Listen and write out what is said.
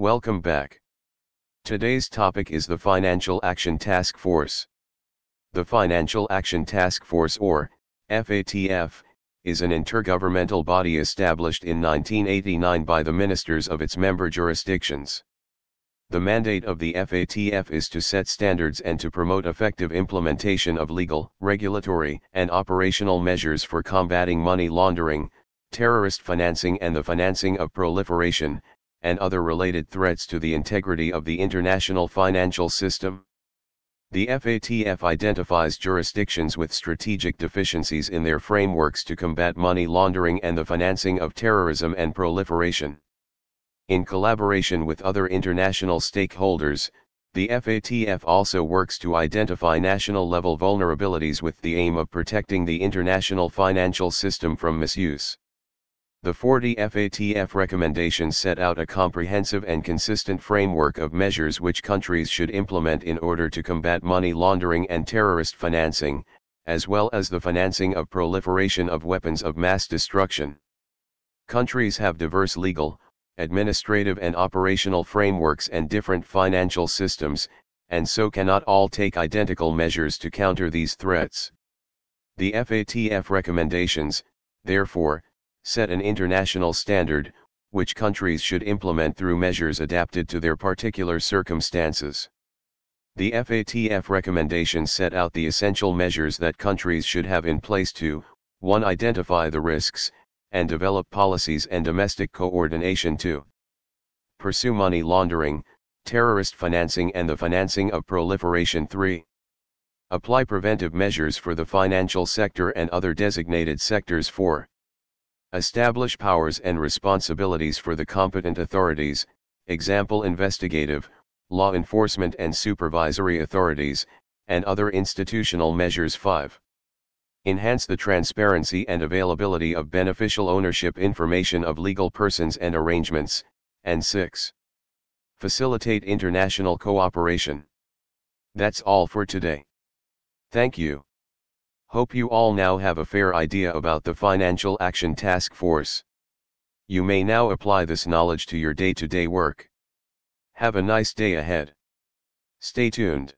Welcome back. Today's topic is the Financial Action Task Force. The Financial Action Task Force or FATF is an intergovernmental body established in 1989 by the ministers of its member jurisdictions. The mandate of the FATF is to set standards and to promote effective implementation of legal, regulatory, and operational measures for combating money laundering, terrorist financing and the financing of proliferation, and other related threats to the integrity of the international financial system? The FATF identifies jurisdictions with strategic deficiencies in their frameworks to combat money laundering and the financing of terrorism and proliferation. In collaboration with other international stakeholders, the FATF also works to identify national-level vulnerabilities with the aim of protecting the international financial system from misuse. The 40 FATF recommendations set out a comprehensive and consistent framework of measures which countries should implement in order to combat money laundering and terrorist financing, as well as the financing of proliferation of weapons of mass destruction. Countries have diverse legal, administrative and operational frameworks and different financial systems, and so cannot all take identical measures to counter these threats. The FATF recommendations, therefore, set an international standard, which countries should implement through measures adapted to their particular circumstances. The FATF recommendations set out the essential measures that countries should have in place to 1. Identify the risks, and develop policies and domestic coordination to pursue money laundering, terrorist financing and the financing of proliferation 3. Apply preventive measures for the financial sector and other designated sectors 4. Establish powers and responsibilities for the competent authorities, example investigative, law enforcement and supervisory authorities, and other institutional measures 5. Enhance the transparency and availability of beneficial ownership information of legal persons and arrangements, and 6. Facilitate international cooperation. That's all for today. Thank you. Hope you all now have a fair idea about the Financial Action Task Force. You may now apply this knowledge to your day-to-day -day work. Have a nice day ahead. Stay tuned.